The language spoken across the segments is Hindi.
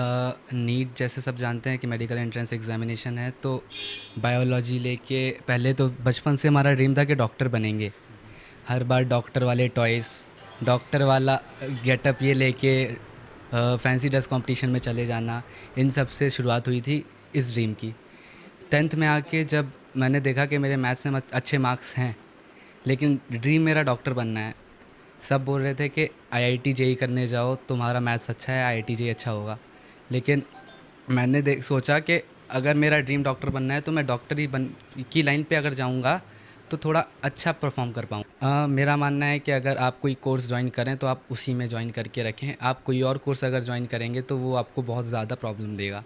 नीट जैसे सब जानते हैं कि मेडिकल एंट्रेंस एग्जामिनेशन है तो बायोलॉजी लेके पहले तो बचपन से हमारा ड्रीम था कि डॉक्टर बनेंगे हर बार डॉक्टर वाले टॉयस डॉक्टर वाला गेटअप ये लेके फैंसी ड्रेस कंपटीशन में चले जाना इन सब से शुरुआत हुई थी इस ड्रीम की टेंथ में आके जब मैंने देखा कि मेरे मैथ्स में अच्छे मार्क्स हैं लेकिन ड्रीम मेरा डॉक्टर बनना है सब बोल रहे थे कि आई आई टी करने जाओ तुम्हारा मैथ्स अच्छा है आई आई टी अच्छा होगा लेकिन मैंने देख सोचा कि अगर मेरा ड्रीम डॉक्टर बनना है तो मैं डॉक्टर ही बन की लाइन पे अगर जाऊँगा तो थोड़ा अच्छा परफॉर्म कर पाऊँ मेरा मानना है कि अगर आप कोई कोर्स ज्वाइन करें तो आप उसी में ज्वाइन करके रखें आप कोई और कोर्स अगर ज्वाइन करेंगे तो वो आपको बहुत ज़्यादा प्रॉब्लम देगा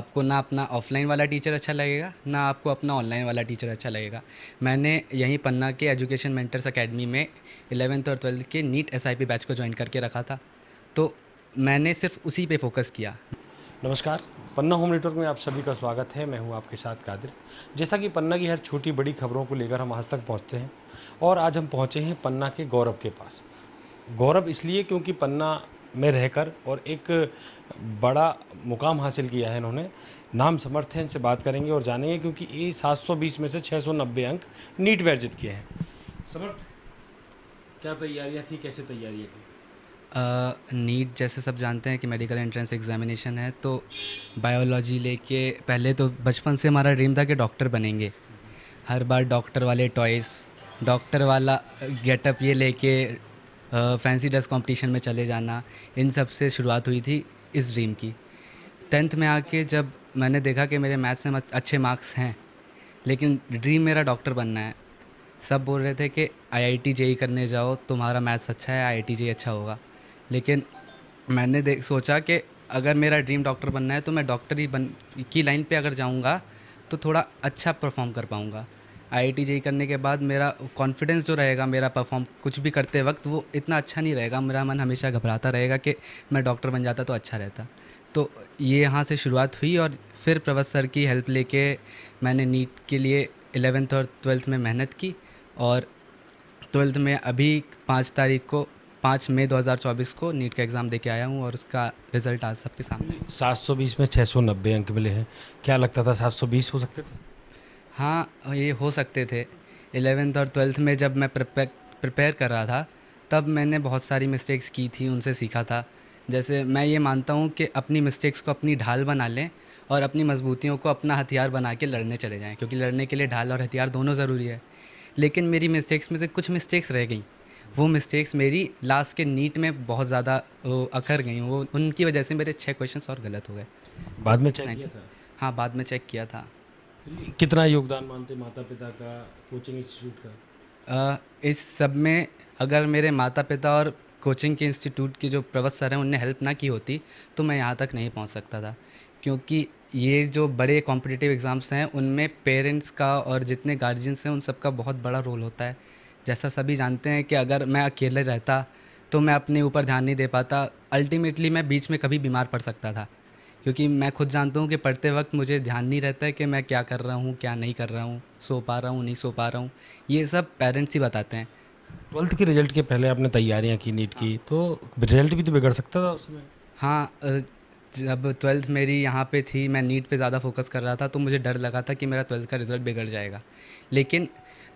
आपको ना अपना ऑफलाइन वाला टीचर अच्छा लगेगा ना आपको अपना ऑनलाइन वाला टीचर अच्छा लगेगा मैंने यहीं पन्ना के एजुकेशन मेंटर्स अकेडमी में एलेवंथ और ट्वेल्थ के नीट एस बैच को ज्वाइन करके रखा था तो मैंने सिर्फ उसी पर फोकस किया नमस्कार पन्ना होम नेटवर्क में आप सभी का स्वागत है मैं हूं आपके साथ कादिर जैसा कि पन्ना की हर छोटी बड़ी खबरों को लेकर हम आज तक पहुंचते हैं और आज हम पहुंचे हैं पन्ना के गौरव के पास गौरव इसलिए क्योंकि पन्ना में रहकर और एक बड़ा मुकाम हासिल किया है इन्होंने नाम समर्थ है इनसे बात करेंगे और जानेंगे क्योंकि ये सात में से छः अंक नीट में अर्जित किए हैं समर्थ क्या तैयारियाँ थी कैसे तैयारियाँ थी नीट uh, जैसे सब जानते हैं कि मेडिकल एंट्रेंस एग्जामिनेशन है तो बायोलॉजी लेके पहले तो बचपन से हमारा ड्रीम था कि डॉक्टर बनेंगे हर बार डॉक्टर वाले टॉयस डॉक्टर वाला गेटअप ये लेके फैंसी ड्रेस कंपटीशन में चले जाना इन सब से शुरुआत हुई थी इस ड्रीम की टेंथ में आके जब मैंने देखा कि मेरे मैथ्स में अच्छे मार्क्स हैं लेकिन ड्रीम मेरा डॉक्टर बनना है सब बोल रहे थे कि आई आई टी करने जाओ तुम्हारा मैथ्स अच्छा है आई आई e अच्छा होगा लेकिन मैंने देख सोचा कि अगर मेरा ड्रीम डॉक्टर बनना है तो मैं डॉक्टर ही बन की लाइन पे अगर जाऊँगा तो थोड़ा अच्छा परफॉर्म कर पाऊँगा आई आई e करने के बाद मेरा कॉन्फिडेंस जो रहेगा मेरा परफॉर्म कुछ भी करते वक्त वो इतना अच्छा नहीं रहेगा मेरा मन हमेशा घबराता रहेगा कि मैं डॉक्टर बन जाता तो अच्छा रहता तो ये यहाँ से शुरुआत हुई और फिर प्रवत सर की हेल्प लेके मैंने नीट के लिए एलेवेंथ और ट्वेल्थ में मेहनत की और ट्वेल्थ में अभी पाँच तारीख को पाँच मई 2024 को नीट का एग्ज़ाम दे के आया हूँ और उसका रिजल्ट आज सबके सामने सात सौ बीस में छः सौ नब्बे अंक मिले हैं क्या लगता था सात सौ बीस हो सकते थे हाँ ये हो सकते थे एलेवेंथ और ट्वेल्थ में जब मैं प्रिपेयर कर रहा था तब मैंने बहुत सारी मिस्टेक्स की थी उनसे सीखा था जैसे मैं ये मानता हूँ कि अपनी मिस्टेक्स को अपनी ढाल बना लें और अपनी मजबूतियों को अपना हथियार बना के लड़ने चले जाएँ क्योंकि लड़ने के लिए ढाल और हथियार दोनों ज़रूरी है लेकिन मेरी मिस्टेक्स में से कुछ मिस्टेक्स रह गई वो मिस्टेक्स मेरी लास्ट के नीट में बहुत ज़्यादा अखर गई वो उनकी वजह से मेरे छः क्वेश्चन और गलत हो गए बाद में चेक था हाँ बाद में चेक किया था कितना योगदान मानते माता पिता का कोचिंग इंस्टीट्यूट का आ, इस सब में अगर मेरे माता पिता और कोचिंग के इंस्टीट्यूट के जो प्रवत सर हैं उनने हेल्प ना की होती तो मैं यहाँ तक नहीं पहुँच सकता था क्योंकि ये जो बड़े कॉम्पिटिटिव एग्ज़ाम्स हैं उनमें पेरेंट्स का और जितने गार्जियंस हैं उन सबका बहुत बड़ा रोल होता है जैसा सभी जानते हैं कि अगर मैं अकेले रहता तो मैं अपने ऊपर ध्यान नहीं दे पाता अल्टीमेटली मैं बीच में कभी बीमार पड़ सकता था क्योंकि मैं खुद जानता हूँ कि पढ़ते वक्त मुझे ध्यान नहीं रहता है कि मैं क्या कर रहा हूँ क्या नहीं कर रहा हूँ सो पा रहा हूँ नहीं सो पा रहा हूँ ये सब पेरेंट्स ही बताते हैं ट्वेल्थ के रिजल्ट के पहले आपने तैयारियाँ की नीट की तो रिजल्ट भी तो बिगड़ सकता था उसमें हाँ जब ट्वेल्थ मेरी यहाँ पे थी मैं नीट पे ज़्यादा फोकस कर रहा था तो मुझे डर लगा था कि मेरा ट्वेल्थ का रिज़ल्ट बिगड़ जाएगा लेकिन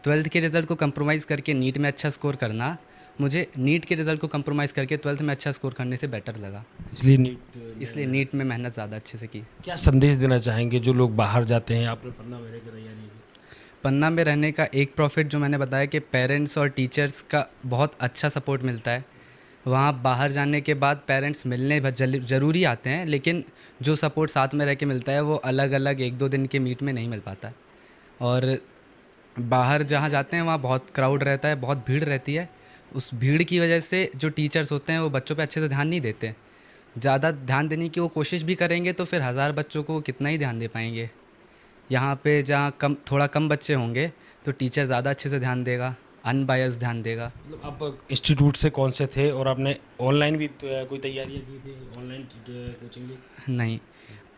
ट्वेल्थ के रिज़ल्ट को कम्प्रोमाइज़ करके नीट में अच्छा स्कोर करना मुझे नीट के रिज़ल्ट को कंप्रोमाइज़ करके ट्वेल्थ में अच्छा स्कोर करने से बेटर लगा इसलिए नीट इसलिए नीट में मेहनत ज़्यादा अच्छे से की क्या संदेश देना चाहेंगे जो लोग बाहर जाते हैं आपने पन्ना में रहकर तैयारी पन्ना में रहने का एक प्रॉफिट जो मैंने बताया कि पेरेंट्स और टीचर्स का बहुत अच्छा सपोर्ट मिलता है वहाँ बाहर जाने के बाद पेरेंट्स मिलने ज़रूरी आते हैं लेकिन जो सपोर्ट साथ में रह के मिलता है वो अलग अलग एक दो दिन के मीट में नहीं मिल पाता और बाहर जहाँ जाते हैं वहाँ बहुत क्राउड रहता है बहुत भीड़ रहती है उस भीड़ की वजह से जो टीचर्स होते हैं वो बच्चों पे अच्छे से ध्यान नहीं देते ज़्यादा ध्यान देने की वो कोशिश भी करेंगे तो फिर हज़ार बच्चों को कितना ही ध्यान दे पाएंगे यहाँ पे जहाँ कम थोड़ा कम बच्चे होंगे तो टीचर ज़्यादा अच्छे से ध्यान देगा अनबायस ध्यान देगा मतलब आप इंस्टीट्यूट से कौन से थे और आपने ऑनलाइन भी तो कोई तैयारी की थी ऑनलाइन कोचिंग नहीं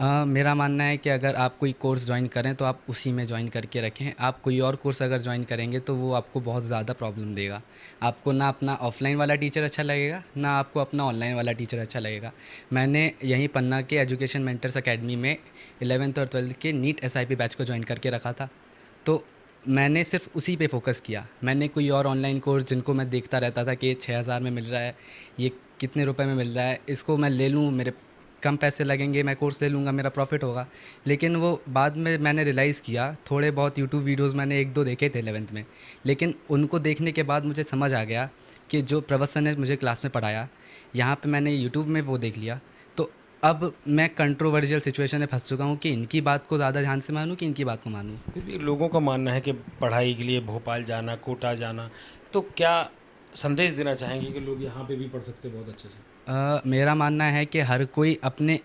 मेरा मानना है कि अगर आप कोई कोर्स ज्वाइन करें तो आप उसी में ज्वाइन करके रखें आप कोई और कोर्स अगर ज्वाइन करेंगे तो वो आपको बहुत ज़्यादा प्रॉब्लम देगा आपको ना अपना ऑफलाइन वाला टीचर अच्छा लगेगा ना आपको अपना ऑनलाइन वाला टीचर अच्छा लगेगा मैंने यहीं पन्ना के एजुकेशन मेंटर्स अकेडमी में एलेवेंथ और ट्वेल्थ के नीट एस बैच को ज्वाइन करके रखा था तो मैंने सिर्फ उसी पे फोकस किया मैंने कोई और ऑनलाइन कोर्स जिनको मैं देखता रहता था कि ये छः हज़ार में मिल रहा है ये कितने रुपए में मिल रहा है इसको मैं ले लूँ मेरे कम पैसे लगेंगे मैं कोर्स ले लूँगा मेरा प्रॉफिट होगा लेकिन वो बाद में मैंने रियलाइज़ किया थोड़े बहुत यूट्यूब वीडियोज़ मैंने एक दो देखे थे एलेवंथ में लेकिन उनको देखने के बाद मुझे समझ आ गया कि जो प्रवसन ने मुझे क्लास में पढ़ाया यहाँ पर मैंने यूट्यूब में वो देख लिया तो अब मैं कंट्रोवर्जियल सिचुएशन में फंस चुका हूँ कि इनकी बात को ज़्यादा ध्यान से मानूँ कि इनकी बात को मानूँ क्योंकि लोगों का मानना है कि पढ़ाई के लिए भोपाल जाना कोटा जाना तो क्या संदेश देना चाहेंगे कि लोग यहाँ पे भी पढ़ सकते बहुत अच्छे से मेरा मानना है कि हर कोई अपने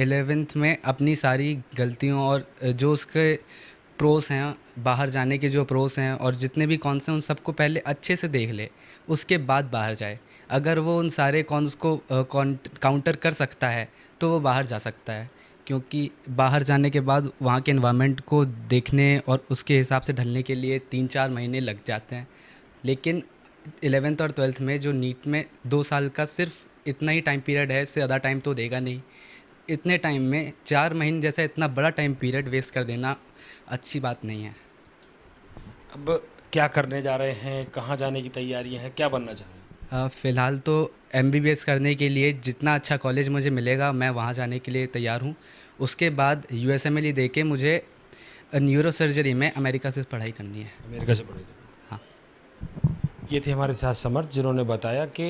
एलेवेंथ में अपनी सारी गलतियों और जो उसके प्रोस हैं बाहर जाने के जो प्रोस हैं और जितने भी कॉन्स हैं उन सबको पहले अच्छे से देख ले उसके बाद बाहर जाए अगर वो उन सारे कॉन्स को काउंटर कर सकता है तो वो बाहर जा सकता है क्योंकि बाहर जाने के बाद वहाँ के इन्वामेंट को देखने और उसके हिसाब से ढलने के लिए तीन चार महीने लग जाते हैं लेकिन एलेवेंथ और ट्वेल्थ में जो नीट में दो साल का सिर्फ इतना ही टाइम पीरियड है इससे ज़्यादा टाइम तो देगा नहीं इतने टाइम में चार महीने जैसा इतना बड़ा टाइम पीरियड वेस्ट कर देना अच्छी बात नहीं है अब क्या करने जा रहे हैं कहाँ जाने की तैयारी है क्या बनना चाह रहे हैं फ़िलहाल तो एम करने के लिए जितना अच्छा कॉलेज मुझे मिलेगा मैं वहाँ जाने के लिए तैयार हूँ उसके बाद यू एस एम एल मुझे न्यूरो सर्जरी में अमेरिका से पढ़ाई करनी है अमेरिका से पढ़ाई ये थे हमारे साथ समर्थ जिन्होंने बताया कि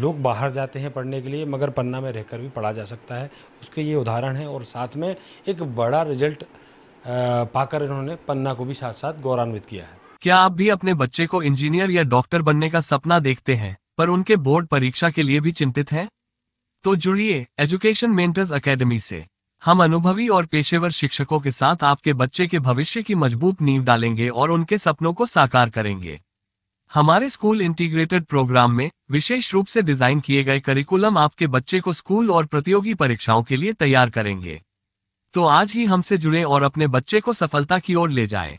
लोग बाहर जाते हैं पढ़ने के लिए मगर पन्ना में रहकर भी पढ़ा जा सकता है उसके ये उदाहरण हैं और साथ में एक बड़ा रिजल्ट पाकर इन्होंने पन्ना को भी साथ साथ गौरवान्वित किया है क्या आप भी अपने बच्चे को इंजीनियर या डॉक्टर बनने का सपना देखते हैं पर उनके बोर्ड परीक्षा के लिए भी चिंतित हैं तो जुड़िए एजुकेशन मेंटर्स अकेडमी से हम अनुभवी और पेशेवर शिक्षकों के साथ आपके बच्चे के भविष्य की मजबूत नींव डालेंगे और उनके सपनों को साकार करेंगे हमारे स्कूल इंटीग्रेटेड प्रोग्राम में विशेष रूप से डिजाइन किए गए करिकुलम आपके बच्चे को स्कूल और प्रतियोगी परीक्षाओं के लिए तैयार करेंगे तो आज ही हमसे जुड़े और अपने बच्चे को सफलता की ओर ले जाएं।